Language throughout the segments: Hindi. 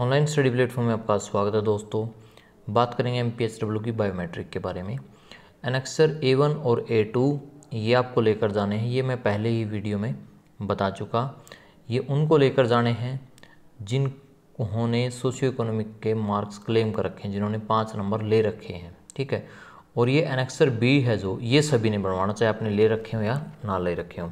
ऑनलाइन स्टडी प्लेटफॉर्म में आपका स्वागत है दोस्तों बात करेंगे एम पी डब्ल्यू की बायोमेट्रिक के बारे में एनेक्सर ए वन और ए टू ये आपको लेकर जाने हैं ये मैं पहले ही वीडियो में बता चुका ये उनको लेकर जाने हैं जिन्होंने सोशियो इकोनॉमिक के मार्क्स क्लेम कर रखे हैं जिन्होंने पाँच नंबर ले रखे हैं ठीक है और ये एनएक्सर बी है जो ये सभी ने बनवाना चाहे आपने ले रखे हो या ना ले रखे हों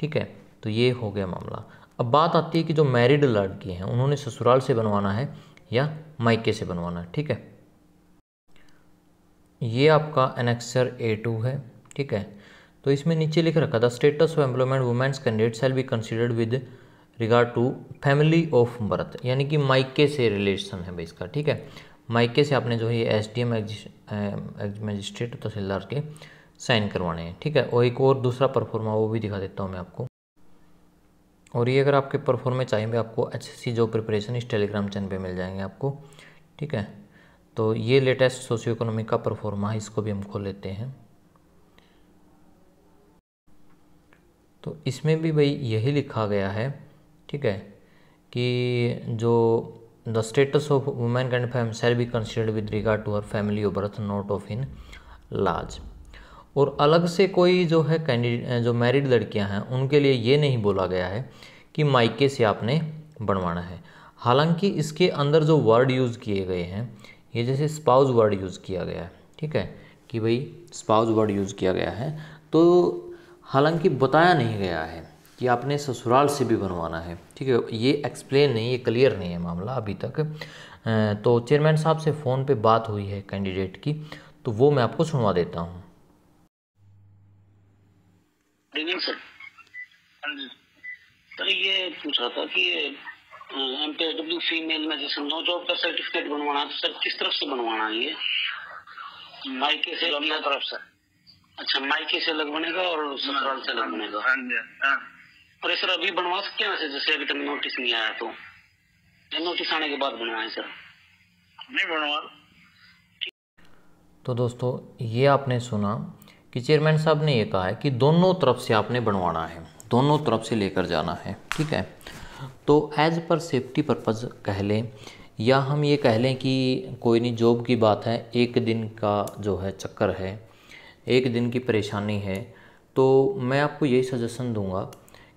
ठीक है तो ये हो गया मामला अब बात आती है कि जो मैरिड लड़की हैं उन्होंने ससुराल से बनवाना है या मायके से बनवाना है ठीक है ये आपका एनेक्सर ए टू है ठीक है तो इसमें नीचे लिख रखा था status of employment women's candidate shall be considered with regard to family of birth यानी कि मायके से रिलेशन है भाई इसका ठीक है मायके से आपने जो है S D M magistrate tehsildar के साइन करवाने हैं ठीक है और एक और दूसरा परफॉर्मा वो भी दिखा देता हूँ मैं आपको और ये अगर आपके परफॉर्मेंस चाहिए आपको अच्छी सी जॉब प्रिपरेशन इस टेलीग्राम चैनल पे मिल जाएंगे आपको ठीक है तो ये लेटेस्ट सोशियो इकोनॉमिक का परफॉर्मा है इसको भी हम खोल लेते हैं तो इसमें भी भाई यही लिखा गया है ठीक है कि जो the status of women can and फैम shall be considered with regard to her family of birth not of in laws और अलग से कोई जो है कैंडिडेट जो मैरिड लड़कियां हैं उनके लिए ये नहीं बोला गया है कि माइके से आपने बनवाना है हालांकि इसके अंदर जो वर्ड यूज़ किए गए हैं ये जैसे स्पाउस वर्ड यूज़ किया गया है ठीक है कि भाई स्पाउज़ वर्ड यूज़ किया गया है तो हालांकि बताया नहीं गया है कि आपने ससुराल से भी बनवाना है ठीक है ये एक्सप्लेन नहीं ये क्लियर नहीं है मामला अभी तक तो चेयरमैन साहब से फ़ोन पे बात हुई है कैंडिडेट की तो वो मैं आपको सुनवा देता हूँ सर तो ये पूछ रहा था की M P S W female में जैसे नो जॉब का सर्टिफिकेट बनवाना है तो सर किस तरफ से बनवाना है ये माइके से तरफ से अच्छा माइके से अलग बनेगा और ससुराल से अलग बनेगा हाँ हाँ। और सर अभी बनवा सकते हैं जैसे अभी तक नोटिस नहीं आया तो नोटिस आने के बाद बनवाए सर नहीं बनवा तो दोस्तों ये आपने सुना कि चेयरमैन साहब ने ये कहा है कि दोनों तरफ से आपने बनवाना है दोनों तरफ से लेकर जाना है ठीक है तो एज़ पर सेफ्टी पर्पज़ कह लें या हम ये कह लें कि कोई नहीं जॉब की बात है एक दिन का जो है चक्कर है एक दिन की परेशानी है तो मैं आपको यही सजेशन दूंगा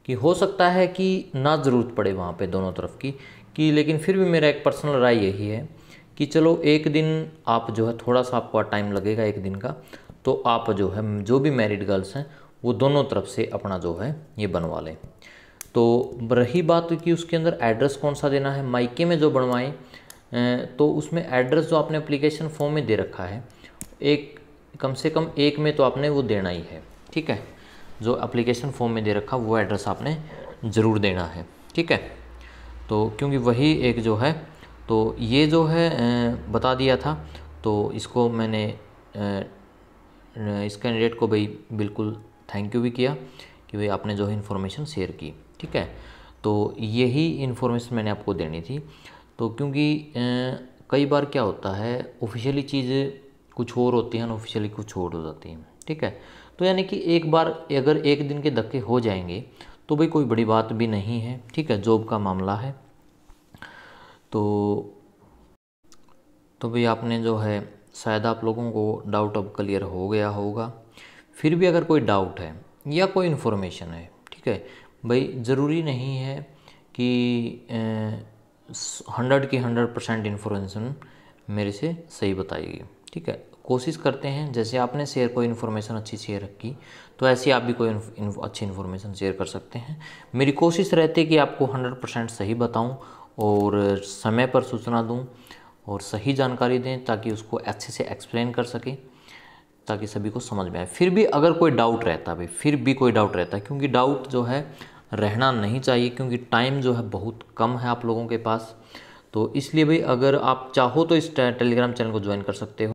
कि हो सकता है कि ना ज़रूरत पड़े वहाँ पे दोनों तरफ की कि लेकिन फिर भी मेरा एक पर्सनल राय यही है कि चलो एक दिन आप जो है थोड़ा सा आपका टाइम लगेगा एक दिन का तो आप जो है जो भी मैरिड गर्ल्स हैं वो दोनों तरफ से अपना जो है ये बनवा लें तो रही बात कि उसके अंदर एड्रेस कौन सा देना है माइके में जो बनवाएं तो उसमें एड्रेस जो आपने अप्लीकेशन फॉर्म में दे रखा है एक कम से कम एक में तो आपने वो देना ही है ठीक है जो अप्लीकेशन फॉर्म में दे रखा वो एड्रेस आपने ज़रूर देना है ठीक है तो क्योंकि वही एक जो है तो ये जो है बता दिया था तो इसको मैंने इस कैंडिडेट को भाई बिल्कुल थैंक यू भी किया कि भाई आपने जो है इन्फॉर्मेशन शेयर की ठीक है तो यही इन्फॉर्मेशन मैंने आपको देनी थी तो क्योंकि कई बार क्या होता है ऑफिशियली चीज़ें कुछ और होती हैं अनऑफिशियली कुछ और हो जाती हैं ठीक है तो यानी कि एक बार अगर एक दिन के धक्के हो जाएंगे तो भाई कोई बड़ी बात भी नहीं है ठीक है जॉब का मामला है तो तो भाई आपने जो है शायद आप लोगों को डाउट अब क्लियर हो गया होगा फिर भी अगर कोई डाउट है या कोई इन्फॉर्मेशन है ठीक है भाई ज़रूरी नहीं है कि हंड्रेड की हंड्रेड परसेंट इन्फॉर्मेशन मेरे से सही बताएगी ठीक है कोशिश करते हैं जैसे आपने शेयर कोई इन्फॉर्मेशन अच्छी शेयर रखी तो ऐसी आप भी कोई अच्छी इन्फॉर्मेशन शेयर कर सकते हैं मेरी कोशिश रहती है कि आपको हंड्रेड परसेंट सही बताऊं और समय पर सूचना दूं और सही जानकारी दें ताकि उसको अच्छे से एक्सप्लेन कर सकें ताकि सभी को समझ में आए फिर भी अगर कोई डाउट रहता भाई फिर भी कोई डाउट रहता है क्योंकि डाउट जो है रहना नहीं चाहिए क्योंकि टाइम जो है बहुत कम है आप लोगों के पास तो इसलिए भाई अगर आप चाहो तो इस टेलीग्राम चैनल को ज्वाइन कर सकते हो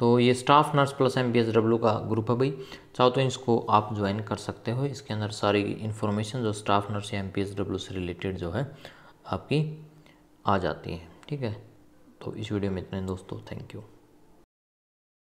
तो ये staff nurse plus M S W का ग्रुप है भाई चाहो तो इसको आप ज्वाइन कर सकते हो इसके अंदर सारी इन्फॉर्मेशन जो स्टाफ नर्स या एम एस डब्ल्यू से रिलेटेड जो है आपकी आ जाती है ठीक है तो इस वीडियो में इतने दोस्तों थैंक यू